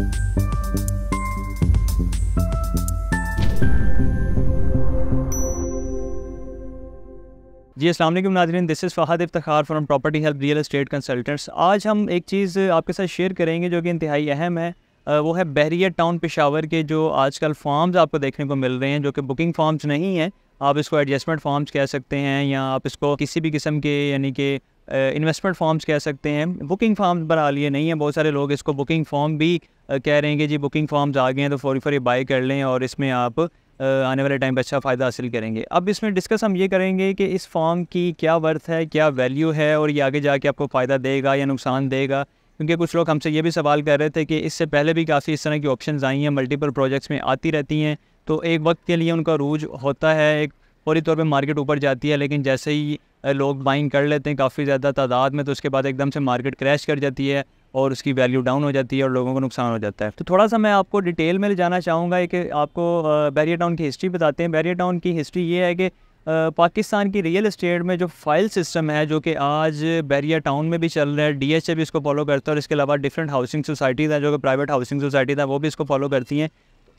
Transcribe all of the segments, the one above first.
जी असल नाजरन this is Fahad इफ्तार from property help real estate consultants आज हम एक चीज़ आपके साथ शेयर करेंगे जो कि इंतहाई अहम है वो है बहरिया टाउन पेशावर के जो आजकल फॉर्म्स आपको देखने को मिल रहे हैं जो कि बुकिंग फॉर्म्स नहीं हैं आप इसको एडजस्टमेंट फॉर्म्स कह सकते हैं या आप इसको किसी भी किस्म के यानी कि इन्वेस्टमेंट फॉर्म्स कह सकते हैं बुकिंग फॉर्म्स बना लिए नहीं है बहुत सारे लोग इसको बुकिंग फॉर्म भी कह रहे हैं कि जी बुकिंग फॉर्म्स आ गए हैं तो फौरी फौरी बाई कर लें और इसमें आप आने वाले टाइम पर अच्छा फ़ायदा हासिल करेंगे अब इसमें डिस्कस हम ये करेंगे कि इस फॉर्म की क्या वर्थ है क्या वैल्यू है और ये आगे जाके आपको फ़ायदा देगा या नुकसान देगा क्योंकि कुछ लोग हमसे ये भी सवाल कर रहे थे कि इससे पहले भी काफ़ी इस तरह की ऑप्शन आई हैं मल्टीपल प्रोजेक्ट्स में आती रहती हैं तो एक वक्त के लिए उनका रूज होता है एक फौरी तौर पर मार्केट ऊपर जाती है लेकिन जैसे ही लोग बाइंग कर लेते हैं काफ़ी ज़्यादा तादाद में तो उसके बाद एकदम से मार्केट क्रैश कर जाती है और उसकी वैल्यू डाउन हो जाती है और लोगों को नुकसान हो जाता है तो थोड़ा सा मैं आपको डिटेल में ले जाना चाहूँगा कि आपको बैरियर टाउन की हिस्ट्री बताते हैं बैरियर टाउन की हिस्ट्री ये है कि पाकिस्तान की रियल इस्टेट में जो फाइल सिस्टम है जो कि आज बैरिया टाउन में भी चल रहा है डी भी इसको फॉलो करता है और इसके अलावा डिफरेंट हाउसिंग सोसाइटीज़ हैं जो कि प्राइवेट हाउसिंग सोसाइटीज़ हैं वो भी इसको फॉलो करती हैं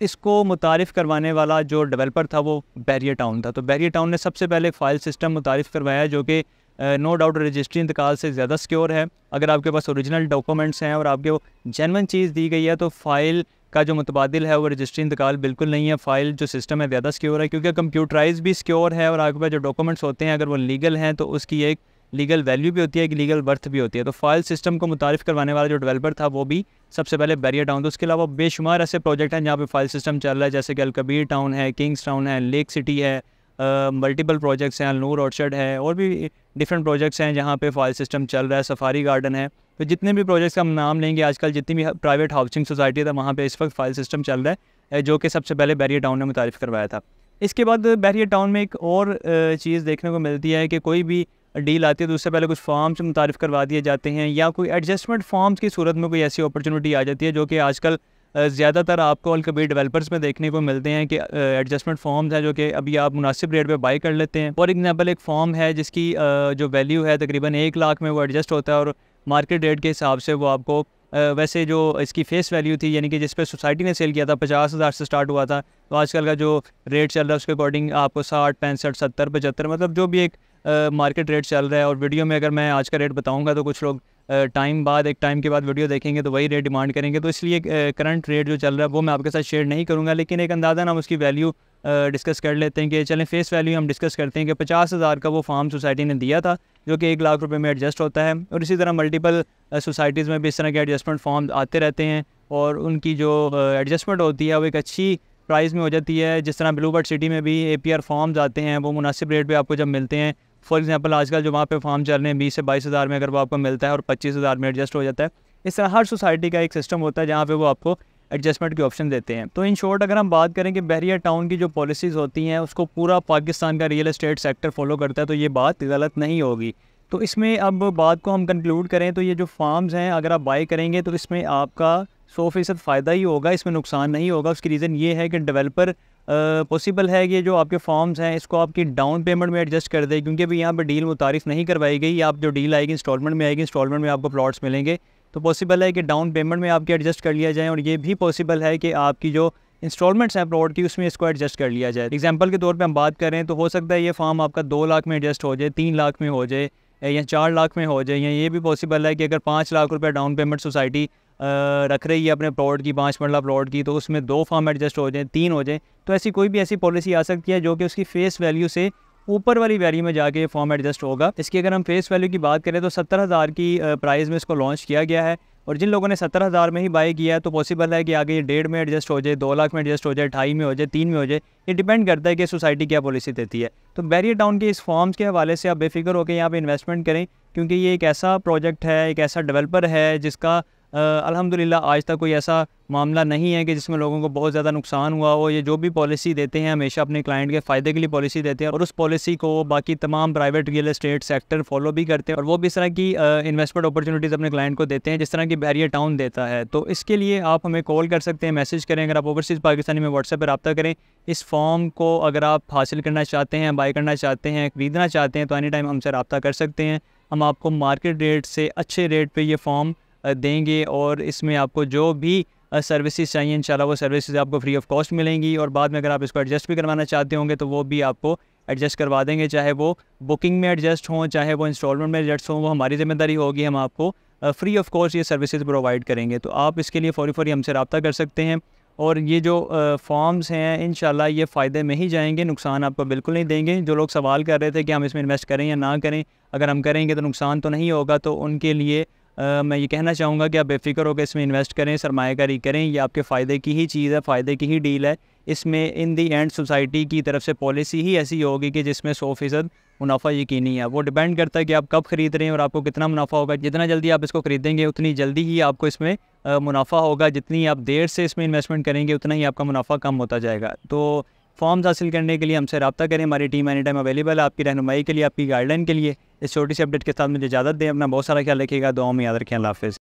इसको मुतारफ़ करवाने वाला जो डेवलपर था वो बैरियर टाउन था तो बैरियर टाउन ने सबसे पहले फ़ाइल सिस्टम मुतारफ़ करवाया जो कि नो डाउट रजिस्ट्री इंतकाल से ज़्यादा सिक्योर है अगर आपके पास औरिजिनल डॉक्यूमेंट्स हैं और आपके वो जेनवन चीज़ दी गई है तो फ़ाइल का जो मुतबाद है वो रजिस्ट्री इंतकाल बिल्कुल नहीं है फ़ाइल जो सिस्टम है ज़्यादा सिक्योर है क्योंकि कंप्यूटराइज भी सिक्योर है और आपके पास जो डॉक्यूमेंट्स होते हैं अगर वो लीगल हैं तो उसकी एक लीगल वैल्यू भी होती है एक लीगल वर्थ भी होती है तो फाइल सिस्टम को मुतारफ़ करवाने वाला जो डेवलपर था वो भी सबसे पहले बैरियर टाउन था उसके अलावा बेशुमार ऐसे प्रोजेक्ट हैं जहाँ पे फाइल सिस्टम चल रहा है जैसे कि अलकबीर टाउन है किंग्स टाउन है लेक सिटी है मल्टीपल प्रोजेक्ट्स हैं अलनूर ऑर्चर्ड है और भी डिफरेंट प्रोजेक्ट्स हैं जहाँ पे फाइल सिस्टम चल रहा है सफारी गार्डन है तो जितने भी प्रोजेक्ट्स का हम नाम लेंगे आजकल जितनी भी प्राइवेट हाउसिंग सोसाइटी था वहाँ पर इस वक्त फाइल सिस्टम चल रहा है जो कि सबसे पहले बैरियर टाउन ने मुतारफ़ करवाया था इसके बाद बैरियर टाउन में एक और चीज़ देखने को मिलती है कि कोई भी डील आती है तो उससे पहले कुछ फॉर्म्स मुतारफ़ करवा दिए जाते हैं या कोई एडजस्टमेंट फॉर्म्स की सूरत में कोई ऐसी अपॉर्चुनिटी आ जाती है जो कि आजकल ज़्यादातर आपको कभी डेवलपर्स में देखने को मिलते हैं कि एडजस्टमेंट फॉर्म्स हैं जो कि अभी आप मुनासिब रेट पे बाई कर लेते हैं फॉर एग्जांपल एक फॉर्म है जिसकी जो वैल्यू है तकरीबन एक लाख में वो एडजस्ट होता है और मार्केट रेट के हिसाब से वो आपको वैसे जो इसकी फेस वैल्यू थी यानी कि जिस पर सोसाइटी ने सेल किया था पचास हज़ार से स्टार्ट हुआ था तो आजकल का जो रेट चल रहा है उसके अकॉर्डिंग आपको साठ पैंसठ सत्तर पचहत्तर मतलब जो भी एक मार्केट रेट चल रहा है और वीडियो में अगर मैं आज का रेट बताऊँगा तो कुछ लोग टाइम बाद एक टाइम के बाद वीडियो देखेंगे तो वही रेट डिमांड करेंगे तो इसलिए करंट रेट जो चल रहा है वो मैं आपके साथ शेयर नहीं करूँगा लेकिन एक अंदाज़ा हम उसकी वैल्यू डिस्कस कर लेते हैं कि चलें फेस वैल्यू हम डिस्कस करते हैं कि पचास हज़ार का वो फार्म सोसाइटी ने दिया था जो कि एक लाख रुपए में एडजस्ट होता है और इसी तरह मल्टीपल सोसाइटीज़ में भी इस तरह के एडजस्टमेंट फॉर्म आते रहते हैं और उनकी जो एडजस्टमेंट होती है वो एक अच्छी प्राइस में हो जाती है जिस तरह ब्लूबर्ड सिटी में भी ए पी आर फॉर्म्स आते हैं वो मुनासिब रेट पर आपको जब मिलते हैं फॉर एग्जाम्पल आजकल जो वहाँ पे फार्म चल रहे हैं बीस से बाईस हज़ार में अगर वो आपको मिलता है और पच्चीस हज़ार में एडजस्ट हो जाता है इस तरह हर सोसाइटी का एक सिस्टम होता है जहाँ पे वो आपको एडजस्टमेंट के ऑप्शन देते हैं तो इन शॉर्ट अगर हम बात करें कि बहरिया टाउन की जो पॉलिसीज़ होती हैं उसको पूरा पाकिस्तान का रियल इस्टेट सेक्टर फॉलो करता है तो ये बात गलत नहीं होगी तो इसमें अब बात को हम कंक्लूड करें तो ये जो फार्म्स हैं अगर आप बाई करेंगे तो इसमें आपका सौ फीसद फ़ायदा ही होगा इसमें नुकसान नहीं होगा उसकी रीज़न ये है कि डेवलपर पॉसिबल है कि जो आपके फॉर्म्स हैं इसको आपकी डाउन पेमेंट में एडजस्ट कर दे क्योंकि अभी यहाँ पर डील मुतारफ़ नहीं करवाई गई आप जो डील आएगी इंस्टॉलमेंट में आएगी इंस्टॉलमेंट में आपको प्लॉट्स मिलेंगे तो पॉसिबल है कि डाउन पेमेंट में आपके एडजस्ट कर लिया जाए और ये भी पॉसिबल है कि आपकी जो इंस्टॉलमेंट्स हैं प्लॉट की उसमें इसको एडजस्ट कर लिया जाए एग्जाम्पल के तौर पर हम बात करें तो हो सकता है ये फॉर्म आपका दो लाख में एडजस्ट हो जाए तीन लाख में हो जाए या चार लाख में हो जाए या ये भी पॉसिबल है कि अगर पाँच लाख रुपये डाउन पेमेंट सोसाइटी रख रही है अपने प्लॉट की पाँच मरला प्लॉट की तो उसमें दो फार्म एडजस्ट हो जाए तीन हो जाए तो ऐसी कोई भी ऐसी पॉलिसी आ सकती है जो कि उसकी फेस वैल्यू से ऊपर वाली वैल्यू में जाके फॉर्म एडजस्ट होगा इसकी अगर हम फेस वैल्यू की बात करें तो सत्तर हज़ार की प्राइस में इसको लॉन्च किया गया है और जिन लोगों ने सत्तर हज़ार में ही बाई किया है तो पॉसिबल है कि आगे ये डेढ़ में एडजस्ट हो जाए दो लाख में एडजस्ट हो जाए ढाई में हो जाए तीन में हो जाए ये डिपेंड करता है कि सोसाइटी क्या पॉलिसी देती है तो बैरियर टाउन के इस फॉर्म्स के हवाले से आप बेफिक्र होकर यहाँ पर इन्वेस्टमेंट करें क्योंकि ये एक ऐसा प्रोजेक्ट है एक ऐसा डेवलपर है जिसका अल्हम्दुलिल्लाह आज तक कोई ऐसा मामला नहीं है कि जिसमें लोगों को बहुत ज़्यादा नुकसान हुआ हो ये जो भी पॉलिसी देते हैं हमेशा अपने क्लाइंट के फ़ायदे के लिए पॉलिसी देते हैं और उस पॉलिसी को बाकी तमाम private real estate sector follow भी करते हैं और वो भी इस तरह की इन्वेस्टमेंट अपॉर्चुनिटीज़ अपने क्लाइंट को देते हैं जिस तरह की बैरियर टाउन देता है तो इसके लिए आप हमें कॉल कर सकते हैं मैसेज करें अगर आप ओवरसीज़ पाकिस्तानी में व्हाट्सएप पर रबा करें इस फॉर्म को अगर आप हासिल करना चाहते हैं बाई करना चाहते हैं ख़रीदना चाहते हैं तो एनी टाइम हमसे रबता कर सकते हैं हम आपको मार्केट रेट से अच्छे रेट पर यह फॉर्म देंगे और इसमें आपको जो भी सर्विसेज चाहिए इंशाल्लाह वो सर्विसेज आपको फ्री ऑफ कॉस्ट मिलेंगी और बाद में अगर आप इसको एडजस्ट भी करवाना चाहते होंगे तो वो भी आपको एडजस्ट करवा देंगे चाहे वो बुकिंग में एडजस्ट हों चाहे वो इंस्टॉलमेंट में एडजस्ट हों वो हमारी जिम्मेदारी होगी हम आपको फ्री ऑफ कॉस्ट ये सर्विसेज प्रोवाइड करेंगे तो आप इसके लिए फौरी फौरी हमसे रबता कर सकते हैं और ये जो फॉर्म्स हैं इन ये फ़ायदे में ही जाएंगे नुकसान आपको बिल्कुल नहीं देंगे जो लोग सवाल कर रहे थे कि हम इसमें इन्वेस्ट करें या ना करें अगर हम करेंगे तो नुकसान तो नहीं होगा तो उनके लिए आ, मैं ये कहना चाहूँगा कि आप बेफिक्र होकर इसमें इन्वेस्ट करें सरमाकारी करें ये आपके फ़ायदे की ही चीज़ है फ़ायदे की ही डील है इसमें इन दी एंड सोसाइटी की तरफ से पॉलिसी ही ऐसी होगी कि जिसमें सौ फीसद मुनाफा यकीनी है वो डिपेंड करता है कि आप कब खरीद रहे हैं और आपको कितना मुनाफा होगा जितना जल्दी आप इसको खरीदेंगे उतनी जल्दी ही आपको इसमें मुनाफा होगा जितनी आप देर से इसमें इन्वेस्टमेंट करेंगे उतना ही आपका मुनाफा कम होता जाएगा तो फॉर्म्स हासिल करने के लिए हमसे रबा करें हमारी टीम एनी टाइम अवेलेबल है आपकी रहनुमाई के लिए आपकी गाइडलाइन के लिए इस छोटी सी अपडेट के साथ मुझे इजाज़त दें अपना बहुत सारा ख्याल रखिएगा दो में याद रखें हाफिज़